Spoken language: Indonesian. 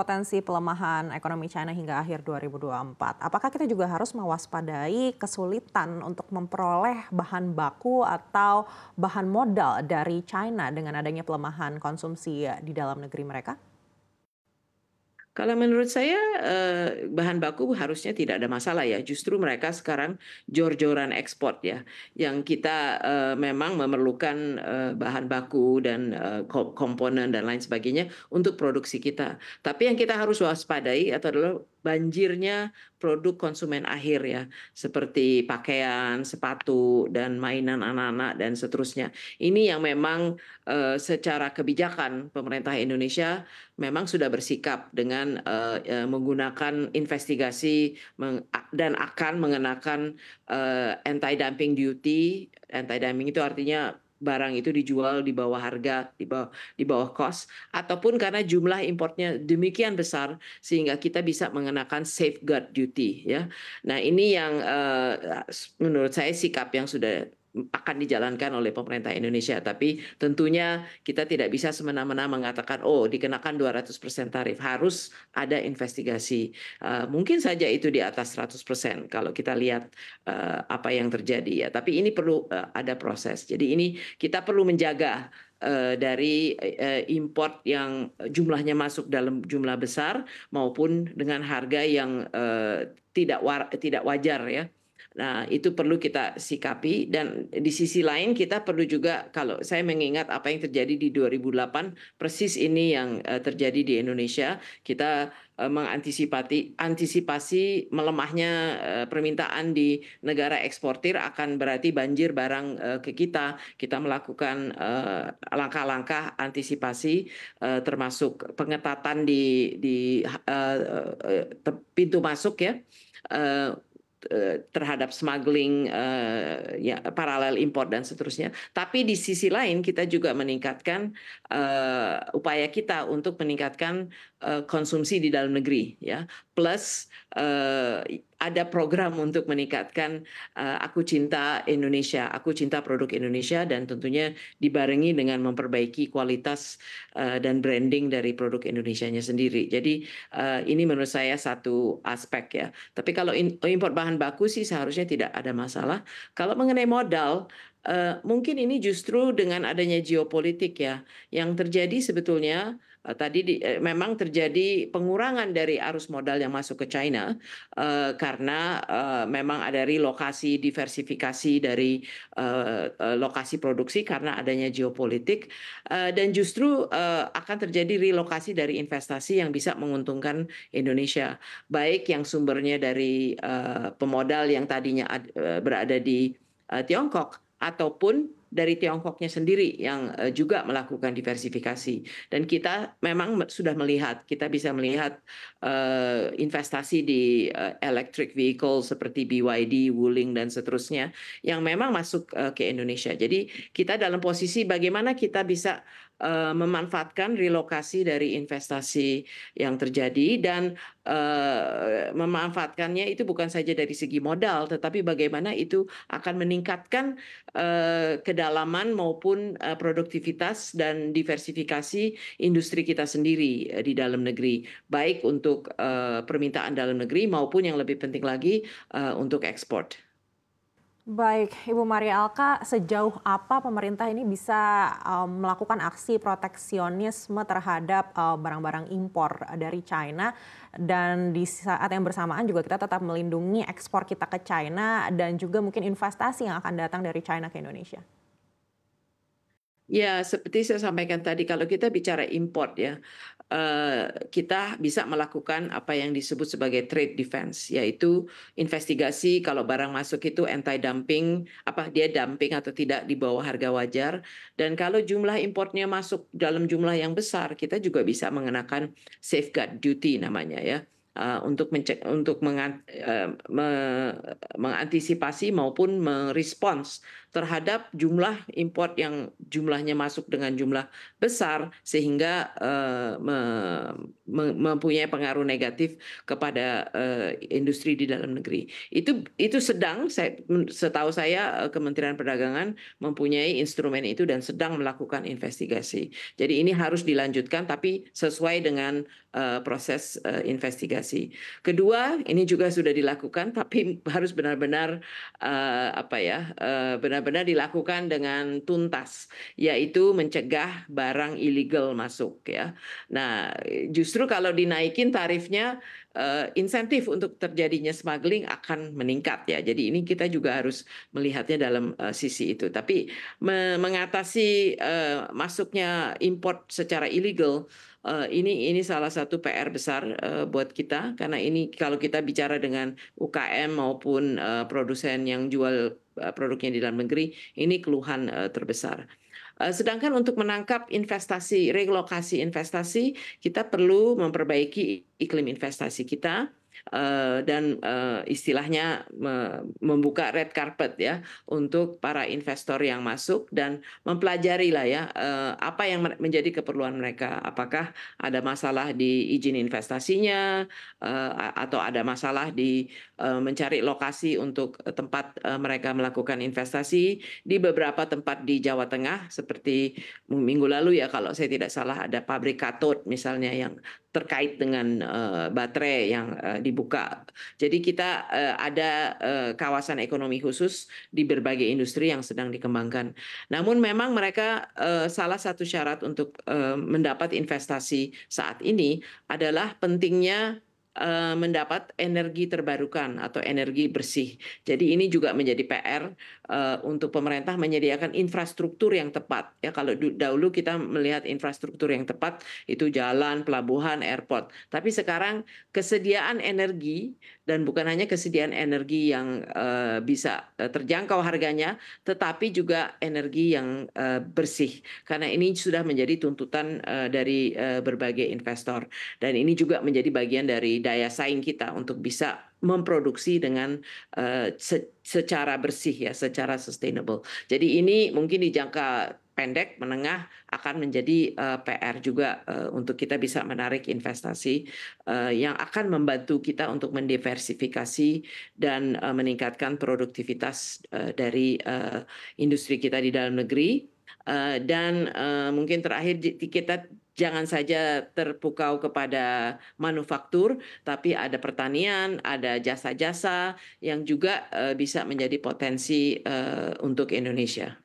potensi pelemahan ekonomi China hingga akhir 2024. Apakah kita juga harus mewaspadai kesulitan untuk memperoleh bahan baku atau bahan modal dari China dengan adanya pelemahan konsumsi di dalam negeri mereka? Kalau menurut saya eh, bahan baku harusnya tidak ada masalah ya. Justru mereka sekarang jor-joran ekspor ya. Yang kita eh, memang memerlukan eh, bahan baku dan komponen dan lain sebagainya untuk produksi kita. Tapi yang kita harus waspadai atau adalah banjirnya produk konsumen akhir ya seperti pakaian, sepatu dan mainan anak-anak dan seterusnya. Ini yang memang secara kebijakan pemerintah Indonesia memang sudah bersikap dengan dengan uh, eh, eh, menggunakan investigasi meng, dan akan mengenakan uh, eh, anti dumping duty. Anti dumping itu artinya barang itu dijual di bawah harga, di bawah di bawah cost ataupun karena jumlah importnya demikian besar sehingga kita bisa mengenakan safeguard duty ya. Nah, ini yang uh, menurut saya sikap yang sudah akan dijalankan oleh pemerintah Indonesia. Tapi tentunya kita tidak bisa semena-mena mengatakan, oh dikenakan 200% tarif. Harus ada investigasi. Uh, mungkin saja itu di atas 100% kalau kita lihat uh, apa yang terjadi. ya. Tapi ini perlu uh, ada proses. Jadi ini kita perlu menjaga uh, dari uh, import yang jumlahnya masuk dalam jumlah besar maupun dengan harga yang uh, tidak tidak wajar ya Nah, itu perlu kita sikapi dan di sisi lain kita perlu juga kalau saya mengingat apa yang terjadi di 2008 persis ini yang eh, terjadi di Indonesia, kita eh, mengantisipasi antisipasi melemahnya eh, permintaan di negara eksportir akan berarti banjir barang ke kita. Kita melakukan langkah-langkah antisipasi termasuk pengetatan di di pintu masuk ya. Eh, terhadap smuggling uh, ya paralel import dan seterusnya. Tapi di sisi lain kita juga meningkatkan uh, upaya kita untuk meningkatkan uh, konsumsi di dalam negeri ya. Plus uh, ada program untuk meningkatkan uh, aku cinta Indonesia, aku cinta produk Indonesia dan tentunya dibarengi dengan memperbaiki kualitas uh, dan branding dari produk Indonesianya sendiri. Jadi uh, ini menurut saya satu aspek ya. Tapi kalau in, import bahan baku sih seharusnya tidak ada masalah. Kalau mengenai modal Eh, mungkin ini justru dengan adanya geopolitik ya, yang terjadi sebetulnya uh, tadi di, uh, memang terjadi pengurangan dari arus modal yang masuk ke China uh, karena uh, memang ada relokasi diversifikasi dari uh, uh, lokasi produksi karena adanya geopolitik uh, dan justru uh, akan terjadi relokasi dari investasi yang bisa menguntungkan Indonesia baik yang sumbernya dari uh, pemodal yang tadinya ad, uh, berada di Tiongkok ataupun dari Tiongkoknya sendiri yang eh, juga melakukan diversifikasi. Dan kita memang sudah melihat, kita bisa melihat uh, investasi di uh, electric vehicle seperti BYD, Wuling dan seterusnya yang memang masuk uh, ke Indonesia. Jadi kita dalam posisi bagaimana kita bisa Eh, memanfaatkan relokasi dari investasi yang terjadi dan uh, memanfaatkannya itu bukan saja dari segi modal tetapi bagaimana itu akan meningkatkan uh, kedalaman maupun uh, produktivitas dan diversifikasi industri kita sendiri di dalam negeri baik untuk uh, permintaan dalam negeri maupun yang lebih penting lagi uh, untuk ekspor. Baik, Ibu Maria Alka, sejauh apa pemerintah ini bisa um, melakukan aksi proteksionisme terhadap barang barang-barang impor dari China dan di saat yang bersamaan juga kita tetap melindungi ekspor kita ke China dan juga mungkin investasi yang akan datang dari China ke Indonesia? Ya, seperti saya sampaikan tadi, kalau kita bicara import ya, eh, kita bisa melakukan apa yang disebut sebagai trade defense, yaitu investigasi kalau barang masuk itu anti dumping, apa dia dumping atau tidak di bawah harga wajar, dan kalau jumlah importnya masuk dalam jumlah yang besar, kita juga bisa mengenakan safeguard duty namanya ya Eh, untuk mencek untuk uh, me, mengantisipasi maupun merespons terhadap jumlah import yang jumlahnya masuk dengan jumlah besar sehingga uh, me, me, mempunyai pengaruh negatif kepada uh, industri di dalam negeri. Itu itu sedang saya setahu saya Kementerian Perdagangan mempunyai instrumen itu dan sedang melakukan investigasi. Jadi ini harus dilanjutkan tapi sesuai dengan uh, proses uh, investigasi. Kedua, ini juga sudah dilakukan, tapi harus benar-benar uh, apa ya, benar-benar uh, dilakukan dengan tuntas, yaitu mencegah barang ilegal masuk ya. Nah, justru kalau dinaikin tarifnya, uh, insentif untuk terjadinya smuggling akan meningkat ya. Jadi ini kita juga harus melihatnya dalam uh, sisi itu. Tapi me mengatasi uh, masuknya import secara ilegal Eh, ini ini salah satu PR besar uh, buat kita karena ini kalau kita bicara dengan UKM maupun uh, produsen yang jual produknya di dalam negeri ini keluhan uh, terbesar. sedangkan untuk menangkap investasi, relokasi investasi, kita perlu memperbaiki iklim investasi kita Eh, dan eh, istilahnya membuka red carpet ya untuk para investor yang masuk dan mempelajari lah ya eh, apa yang menjadi keperluan mereka apakah ada masalah di izin investasinya atau ada masalah di mencari lokasi untuk tempat mereka melakukan investasi di beberapa tempat di Jawa Tengah seperti minggu lalu ya kalau saya tidak salah ada pabrik katod misalnya yang terkait dengan baterai yang dibuka. Jadi kita uh, ada uh, kawasan ekonomi khusus di berbagai industri yang sedang dikembangkan. Namun memang mereka uh, salah satu syarat untuk uh, mendapat investasi saat ini adalah pentingnya Eh, mendapat energi terbarukan atau energi bersih. Jadi ini juga menjadi PR eh, untuk pemerintah menyediakan infrastruktur yang tepat. Ya kalau dahulu kita melihat infrastruktur yang tepat itu jalan, pelabuhan, airport. Tapi sekarang kesediaan energi dan bukan hanya kesediaan energi yang eh, bisa terjangkau harganya, tetapi juga energi yang bersih. Karena ini sudah menjadi tuntutan dari berbagai investor dan ini juga menjadi bagian dari daya saing kita untuk bisa memproduksi dengan uh, se secara bersih ya, secara sustainable. Jadi ini mungkin di jangka pendek, menengah akan menjadi uh, eh, PR juga uh, untuk kita bisa menarik investasi uh, yang akan membantu kita untuk mendiversifikasi dan uh, meningkatkan produktivitas uh, dari uh, industri kita di dalam negeri Eh, dan eh, mungkin terakhir kita jangan saja terpukau kepada manufaktur, tapi ada pertanian, ada jasa-jasa yang juga eh, bisa menjadi potensi untuk Indonesia.